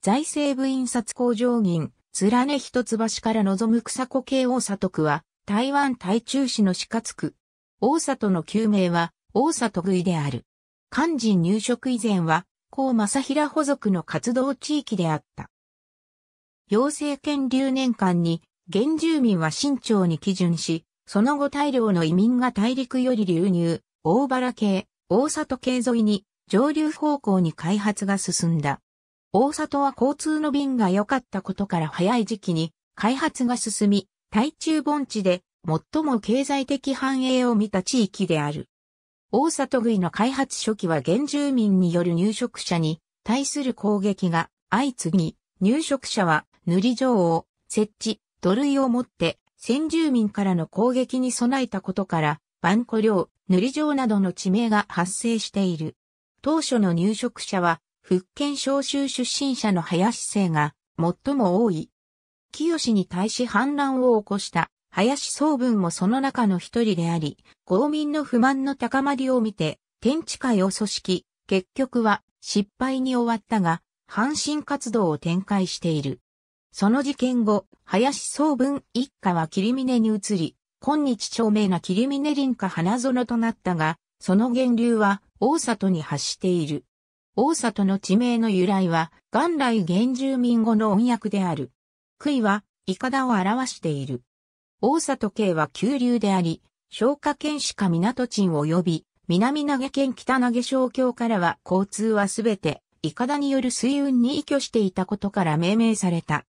財政部印刷工場銀、貫ね一橋から望む草子系大里区は、台湾台中市の四活区。大里の旧名は、大里区である。漢心入植以前は、高正平保属の活動地域であった。行政権留年間に、原住民は慎重に基準し、その後大量の移民が大陸より流入、大原系、大里系沿いに、上流方向に開発が進んだ。大里は交通の便が良かったことから早い時期に開発が進み、台中盆地で最も経済的繁栄を見た地域である。大里食いの開発初期は原住民による入植者に対する攻撃が相次ぎ、入植者は塗り状を設置、土塁を持って先住民からの攻撃に備えたことから、万古領、塗り状などの地名が発生している。当初の入植者は福建召集出身者の林姓が最も多い。清に対し反乱を起こした林総文もその中の一人であり、公民の不満の高まりを見て、天地会を組織、結局は失敗に終わったが、反身活動を展開している。その事件後、林総文一家は霧峰に移り、今日長命な霧峰林家花園となったが、その源流は大里に発している。大里の地名の由来は、元来原住民語の音訳である。杭は、イカダを表している。大里系は急流であり、消化県しか港鎮及び、南投げ県北投げ小京からは交通はすべて、イカダによる水運に依拠していたことから命名された。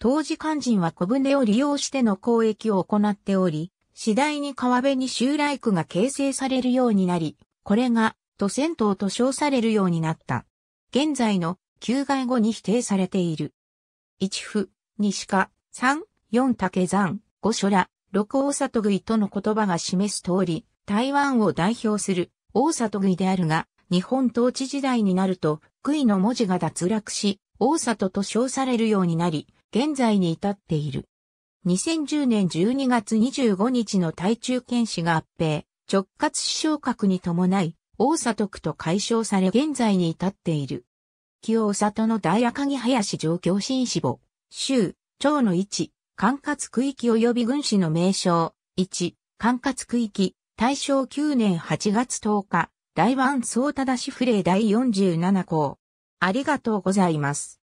当時肝心は小舟を利用しての交易を行っており、次第に川辺に襲来区が形成されるようになり、これがと銭湯と称されるようになった。現在の旧外語に否定されている。一府、西家、三、四竹山、五所ら、六大里食いとの言葉が示す通り、台湾を代表する大里食いであるが、日本統治時代になると、杭の文字が脱落し、大里と称されるようになり、現在に至っている。2010年12月25日の台中県市合併、直轄市昇格に伴い、大里区と解消され現在に至っている。清里の大赤木林上京新志母、州、町の位置、管轄区域及び軍市の名称、一、管轄区域、大正9年8月10日、大湾総正レー第47項。ありがとうございます。